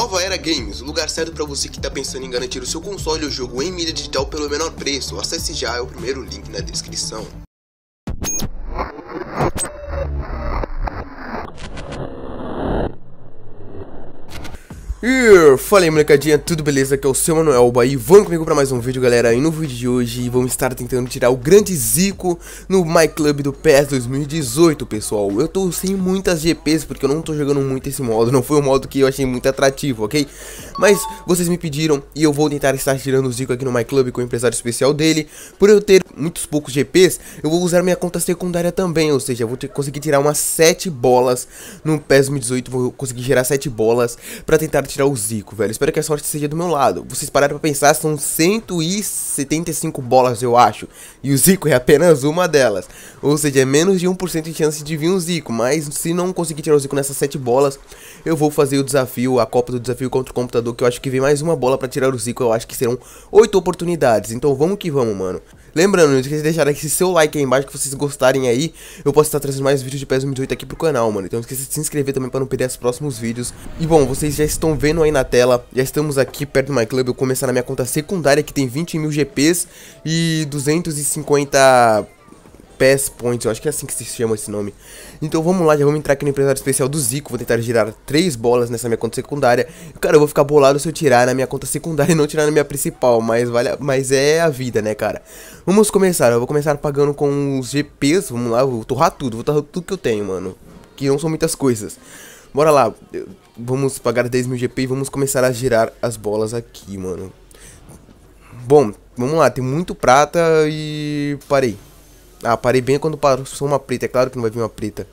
Nova Era Games, o lugar certo para você que está pensando em garantir o seu console ou jogo em mídia digital pelo menor preço. Acesse já é o primeiro link na descrição. E falei molecadinha, tudo beleza? Aqui é o seu Manuel Bahia Vamos comigo para mais um vídeo galera E no vídeo de hoje vamos estar tentando tirar o grande Zico no My Club do PES 2018 pessoal Eu tô sem muitas GPs porque eu não tô jogando muito esse modo Não foi um modo que eu achei muito atrativo, ok? Mas vocês me pediram e eu vou tentar estar tirando o Zico aqui no My Club com o empresário especial dele Por eu ter muitos poucos GPs, eu vou usar minha conta secundária também Ou seja, eu vou ter, conseguir tirar umas 7 bolas no PES 2018 Vou conseguir gerar 7 bolas para tentar tirar o Zico, velho. Espero que a sorte seja do meu lado. Vocês pararam pra pensar, são 175 bolas, eu acho. E o Zico é apenas uma delas. Ou seja, é menos de 1% de chance de vir um Zico. Mas se não conseguir tirar o Zico nessas 7 bolas, eu vou fazer o desafio, a Copa do Desafio contra o Computador, que eu acho que vem mais uma bola para tirar o Zico. Eu acho que serão 8 oportunidades. Então vamos que vamos, mano. Lembrando, não esqueça de deixar aqui seu like aí embaixo que vocês gostarem aí. Eu posso estar trazendo mais vídeos de PES 2018 aqui pro canal, mano. Então não esqueça de se inscrever também para não perder os próximos vídeos. E bom, vocês já estão vendo aí na tela. Já estamos aqui perto do MyClub. Eu começar na minha conta secundária que tem 20 mil GPs e 250 Pass Points, eu acho que é assim que se chama esse nome. Então vamos lá, já vamos entrar aqui no empresário especial do Zico, vou tentar girar três bolas nessa minha conta secundária. Cara, eu vou ficar bolado se eu tirar na minha conta secundária e não tirar na minha principal, mas, vale a... mas é a vida, né, cara? Vamos começar, eu vou começar pagando com os GPs, vamos lá, vou torrar tudo, vou torrar tudo que eu tenho, mano. Que não são muitas coisas. Bora lá, vamos pagar 10 mil GP e vamos começar a girar as bolas aqui, mano. Bom, vamos lá, tem muito prata e parei. Ah, parei bem quando passou uma preta. É claro que não vai vir uma preta.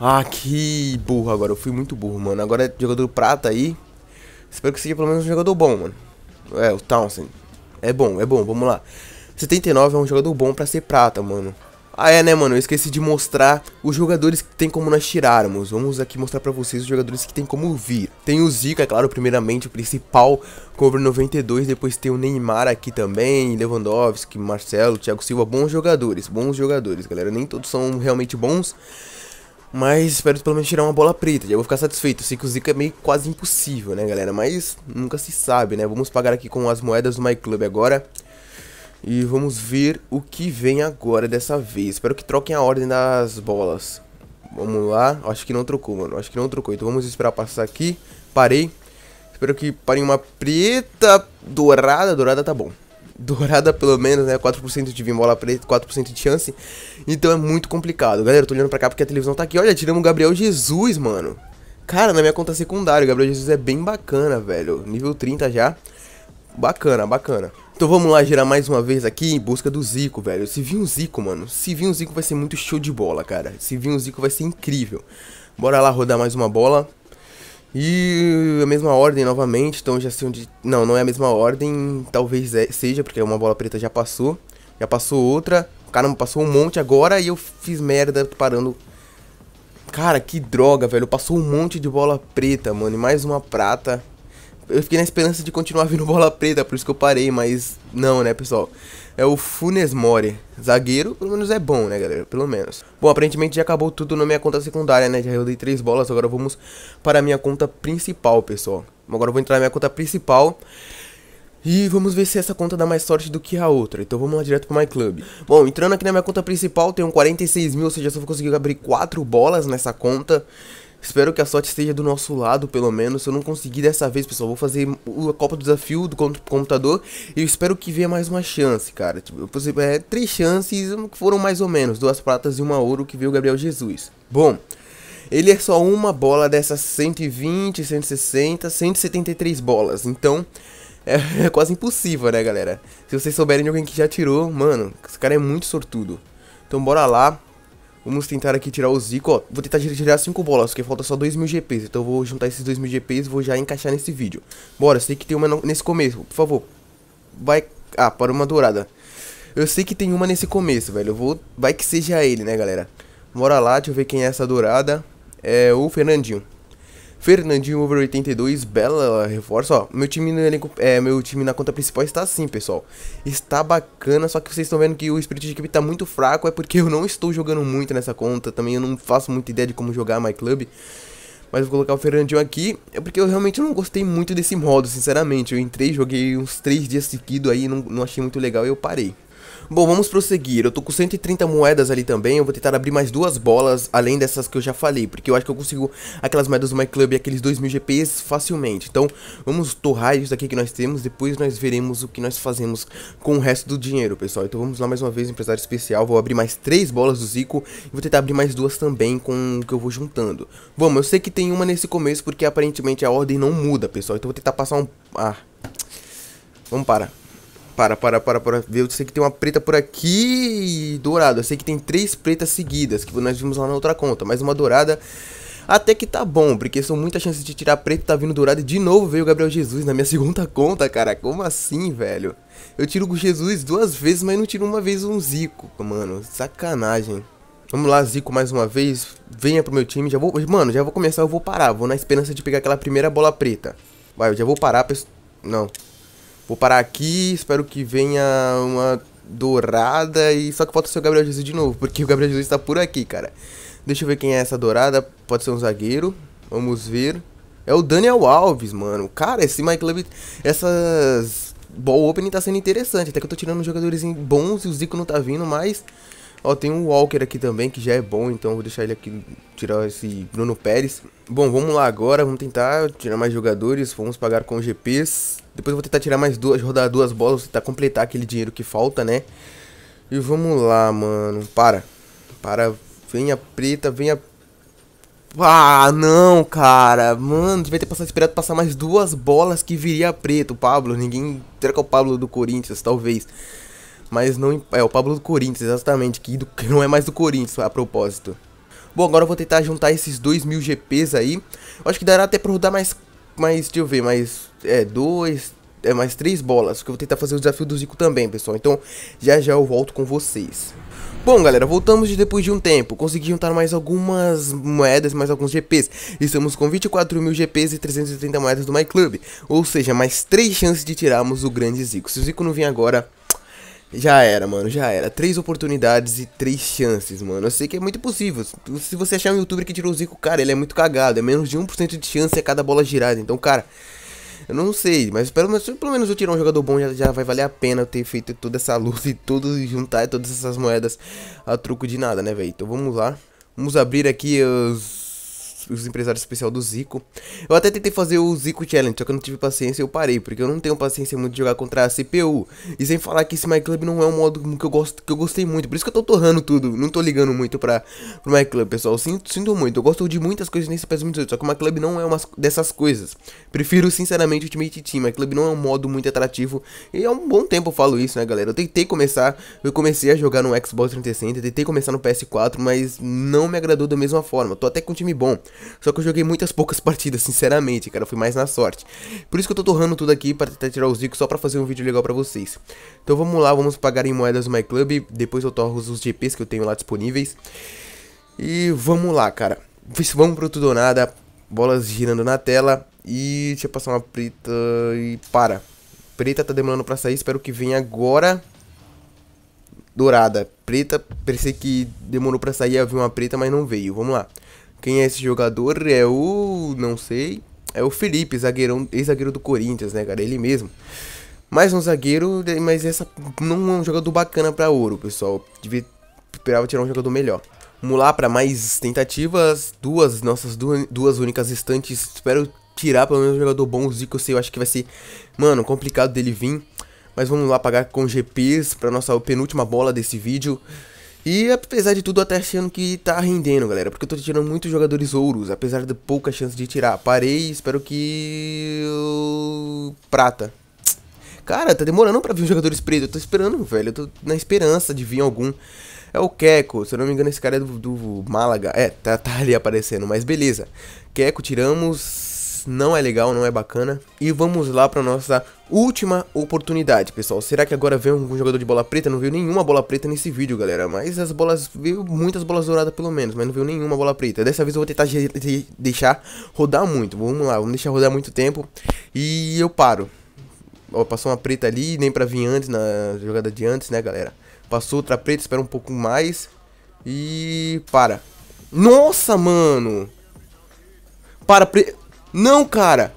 Ah, que burro agora. Eu fui muito burro, mano. Agora é jogador prata aí. Espero que seja pelo menos um jogador bom, mano. É, o Townsend. É bom, é bom. Vamos lá. 79 é um jogador bom pra ser prata, mano. Ah é né mano, eu esqueci de mostrar os jogadores que tem como nós tirarmos Vamos aqui mostrar pra vocês os jogadores que tem como vir Tem o Zico, é claro, primeiramente, o principal cover 92 Depois tem o Neymar aqui também, Lewandowski, Marcelo, Thiago Silva Bons jogadores, bons jogadores galera, nem todos são realmente bons mas espero pelo menos tirar uma bola preta, já vou ficar satisfeito. Sei que o Zico é meio quase impossível, né, galera? Mas nunca se sabe, né? Vamos pagar aqui com as moedas do MyClub agora. E vamos ver o que vem agora dessa vez. Espero que troquem a ordem das bolas. Vamos lá. Acho que não trocou, mano. Acho que não trocou. Então vamos esperar passar aqui. Parei. Espero que parem uma preta dourada. Dourada tá bom. Dourada pelo menos, né? 4% de bola preta, 4% de chance. Então é muito complicado. Galera, eu tô olhando pra cá porque a televisão tá aqui. Olha, tiramos o Gabriel Jesus, mano. Cara, na minha conta secundária, o Gabriel Jesus é bem bacana, velho. Nível 30 já. Bacana, bacana. Então vamos lá girar mais uma vez aqui em busca do Zico, velho. Se vir um Zico, mano, se vir um Zico vai ser muito show de bola, cara. Se vir um Zico vai ser incrível. Bora lá rodar mais uma bola. E a mesma ordem novamente, então já sei onde... Não, não é a mesma ordem, talvez é, seja, porque uma bola preta já passou. Já passou outra. Caramba, passou um monte agora e eu fiz merda parando... Cara, que droga, velho. Passou um monte de bola preta, mano, e mais uma prata eu fiquei na esperança de continuar vindo bola preta, por isso que eu parei, mas não, né, pessoal? É o Funes Mori. Zagueiro, pelo menos é bom, né, galera? Pelo menos. Bom, aparentemente já acabou tudo na minha conta secundária, né? Já eu dei três bolas, agora vamos para a minha conta principal, pessoal. Agora eu vou entrar na minha conta principal. E vamos ver se essa conta dá mais sorte do que a outra. Então vamos lá direto pro My Club. Bom, entrando aqui na minha conta principal, tenho 46 mil, ou seja, só vou conseguir abrir 4 bolas nessa conta. Espero que a sorte esteja do nosso lado, pelo menos. Se eu não conseguir dessa vez, pessoal, vou fazer a Copa do Desafio do computador. E eu espero que venha mais uma chance, cara. Tipo, é, três chances foram mais ou menos. Duas pratas e uma ouro que veio o Gabriel Jesus. Bom, ele é só uma bola dessas 120, 160, 173 bolas. Então, é, é quase impossível, né, galera? Se vocês souberem de alguém que já tirou, mano, esse cara é muito sortudo. Então, bora lá. Vamos tentar aqui tirar o Zico, ó. Vou tentar tirar 5 bolas, porque falta só 2.000 mil GPs. Então eu vou juntar esses 2.000 mil GPs e vou já encaixar nesse vídeo. Bora, eu sei que tem uma nesse começo, por favor. Vai... Ah, para uma dourada. Eu sei que tem uma nesse começo, velho. Eu vou... Vai que seja ele, né, galera? Bora lá, deixa eu ver quem é essa dourada. É o Fernandinho. Fernandinho over 82, bela reforça, ó. Meu time no elenco, é, meu time na conta principal está assim, pessoal. Está bacana, só que vocês estão vendo que o espírito de equipe está muito fraco, é porque eu não estou jogando muito nessa conta, também eu não faço muita ideia de como jogar My Club. Mas vou colocar o Fernandinho aqui, é porque eu realmente não gostei muito desse modo, sinceramente. Eu entrei, joguei uns 3 dias seguidos aí, não, não achei muito legal e eu parei. Bom, vamos prosseguir. Eu tô com 130 moedas ali também. Eu vou tentar abrir mais duas bolas, além dessas que eu já falei. Porque eu acho que eu consigo aquelas moedas do MyClub e aqueles 2000 GPs facilmente. Então, vamos torrar isso daqui que nós temos. Depois nós veremos o que nós fazemos com o resto do dinheiro, pessoal. Então, vamos lá mais uma vez, empresário especial. Vou abrir mais três bolas do Zico. E vou tentar abrir mais duas também com o que eu vou juntando. Vamos, eu sei que tem uma nesse começo, porque aparentemente a ordem não muda, pessoal. Então, eu vou tentar passar um... Ah... Vamos parar. Para, para, para, para. Ver, eu sei que tem uma preta por aqui. Dourado. Eu sei que tem três pretas seguidas. Que nós vimos lá na outra conta. Mais uma dourada. Até que tá bom, porque são muitas chances de tirar preto, tá vindo dourado e de novo veio o Gabriel Jesus na minha segunda conta, cara. Como assim, velho? Eu tiro o Jesus duas vezes, mas não tiro uma vez um Zico, mano. Sacanagem. Vamos lá, Zico, mais uma vez. Venha pro meu time. Já vou. Mano, já vou começar, eu vou parar. Vou na esperança de pegar aquela primeira bola preta. Vai, eu já vou parar pra. Não. Vou parar aqui, espero que venha uma dourada e só que falta ser o Gabriel Jesus de novo, porque o Gabriel Jesus tá por aqui, cara. Deixa eu ver quem é essa dourada, pode ser um zagueiro, vamos ver. É o Daniel Alves, mano. Cara, esse My essas ball opening tá sendo interessante, até que eu tô tirando jogadores bons e o Zico não tá vindo, mas Ó, tem um Walker aqui também, que já é bom, então vou deixar ele aqui, tirar esse Bruno Pérez. Bom, vamos lá agora, vamos tentar tirar mais jogadores, vamos pagar com GPs. Depois vou tentar tirar mais duas, rodar duas bolas, tentar completar aquele dinheiro que falta, né? E vamos lá, mano, para. Para, venha preta, venha... Ah, não, cara, mano, devia ter passado, esperado passar mais duas bolas que viria preto, Pablo, ninguém, será que é o Pablo do Corinthians, talvez, mas não é o Pablo do Corinthians, exatamente, que, do, que não é mais do Corinthians a propósito. Bom, agora eu vou tentar juntar esses mil GPs aí. Eu acho que dará até pra rodar mais, mais deixa eu ver, mais, é, dois, é, mais três bolas. Porque eu vou tentar fazer o desafio do Zico também, pessoal. Então, já já eu volto com vocês. Bom, galera, voltamos de depois de um tempo. Consegui juntar mais algumas moedas, mais alguns GPs. Estamos com 24 mil GPs e 330 moedas do MyClub. Ou seja, mais três chances de tirarmos o grande Zico. Se o Zico não vir agora, já era, mano, já era. Três oportunidades e três chances, mano. Eu sei que é muito possível. Se você achar um youtuber que tirou o Zico, cara, ele é muito cagado. É menos de 1% de chance a é cada bola girada. Então, cara, eu não sei, mas pelo menos, pelo menos eu tirar um jogador bom já, já vai valer a pena eu ter feito toda essa luz e tudo, juntar todas essas moedas a truco de nada, né, velho? Então vamos lá. Vamos abrir aqui os os empresários especial do Zico. Eu até tentei fazer o Zico Challenge, só que eu não tive paciência e eu parei, porque eu não tenho paciência muito de jogar contra a CPU. E sem falar que esse MyClub não é um modo que eu gosto, que eu gostei muito. Por isso que eu tô torrando tudo, não tô ligando muito para pro MyClub, pessoal. Sinto, sinto muito, eu gosto de muitas coisas nesse PS18, só que o MyClub não é uma dessas coisas. Prefiro, sinceramente, Ultimate Team. MyClub não é um modo muito atrativo. E há um bom tempo eu falo isso, né, galera? Eu tentei começar, eu comecei a jogar no Xbox 360, tentei começar no PS4, mas não me agradou da mesma forma. Tô até com um time bom. Só que eu joguei muitas poucas partidas, sinceramente, cara, eu fui mais na sorte. Por isso que eu tô torrando tudo aqui pra tentar tirar os zicos só pra fazer um vídeo legal pra vocês. Então vamos lá, vamos pagar em moedas my MyClub, depois eu torro os GPs que eu tenho lá disponíveis. E vamos lá, cara. Vamos pro tudo ou nada, bolas girando na tela e deixa eu passar uma preta e para. Preta tá demorando pra sair, espero que venha agora dourada. Preta, pensei que demorou para sair, havia uma preta, mas não veio. Vamos lá. Quem é esse jogador? É o. não sei. É o Felipe, zagueirão, ex-zagueiro do Corinthians, né, cara? Ele mesmo. Mais um zagueiro, mas essa não é um jogador bacana para ouro, pessoal. Devia esperava tirar um jogador melhor. Vamos lá para mais tentativas. Duas, nossas duas, duas únicas estantes. Espero tirar pelo menos um jogador bom. O Zico, eu acho que vai ser, mano, complicado dele vir. Mas vamos lá pagar com GPs para nossa penúltima bola desse vídeo. E apesar de tudo, eu até achando que tá rendendo, galera. Porque eu tô tirando muitos jogadores ouros, apesar de pouca chance de tirar. Parei espero que... Prata. Cara, tá demorando pra vir um jogadores pretos. Eu tô esperando, velho. Eu tô na esperança de vir algum. É o Keco, se eu não me engano, esse cara é do, do Málaga. É, tá, tá ali aparecendo, mas beleza. Keco, tiramos não é legal, não é bacana. E vamos lá para nossa última oportunidade, pessoal. Será que agora vem um jogador de bola preta? Não viu nenhuma bola preta nesse vídeo, galera. Mas as bolas, veio muitas bolas douradas pelo menos, mas não viu nenhuma bola preta. Dessa vez eu vou tentar deixar rodar muito. Vamos lá, vamos deixar rodar muito tempo e eu paro. Ó, passou uma preta ali, nem pra vir antes, na jogada de antes, né, galera? Passou outra preta, espera um pouco mais e para. Nossa, mano! Para, pre... Não, cara.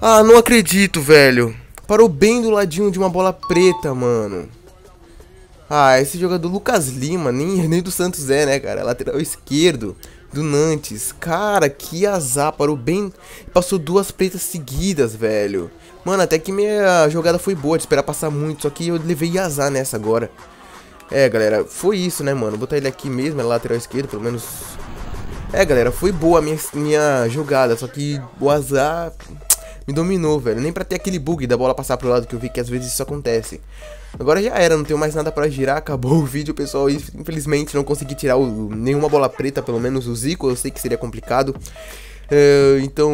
Ah, não acredito, velho. Parou bem do ladinho de uma bola preta, mano. Ah, esse jogador é Lucas Lima, nem, nem do Santos é, né, cara? É lateral esquerdo do Nantes. Cara, que azar, parou bem. Passou duas pretas seguidas, velho. Mano, até que minha jogada foi boa de esperar passar muito, só que eu levei azar nessa agora. É, galera, foi isso, né, mano? Vou botar ele aqui mesmo, é lateral esquerdo, pelo menos é, galera, foi boa a minha, minha jogada, só que o azar me dominou, velho. Nem pra ter aquele bug da bola passar pro lado que eu vi que às vezes isso acontece. Agora já era, não tenho mais nada pra girar, acabou o vídeo, pessoal. Infelizmente não consegui tirar o, nenhuma bola preta, pelo menos o Zico, eu sei que seria complicado. É, então,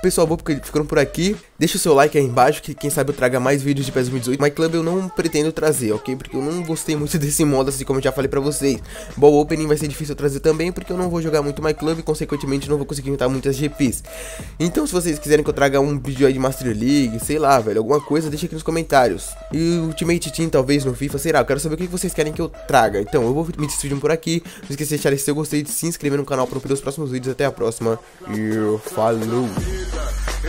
Pessoal, vou ficando por aqui. Deixa o seu like aí embaixo, que quem sabe eu traga mais vídeos de PES 2018. My Club eu não pretendo trazer, ok? Porque eu não gostei muito desse modo, assim como eu já falei pra vocês. Ball Opening vai ser difícil eu trazer também, porque eu não vou jogar muito My Club e, consequentemente, não vou conseguir juntar muitas GPs. Então, se vocês quiserem que eu traga um vídeo aí de Master League, sei lá, velho, alguma coisa, deixa aqui nos comentários. E Ultimate Team, talvez, no FIFA, sei lá, eu quero saber o que vocês querem que eu traga. Então, eu vou me despedindo por aqui. Não esqueça de deixar esse seu gostei, de se inscrever no canal para não perder os próximos vídeos. Até a próxima e falou!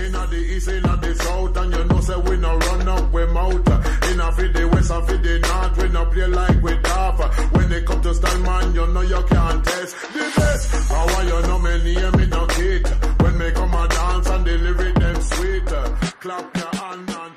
Inna the east, inna the south, and you know say we no run up, we mouth. Inna fi the west and fi the north, we no play like we daft. When it come to style, man, you know you can't test the best. How are you know me name, me no kid. When me come a dance and deliver them sweet, clap your hand and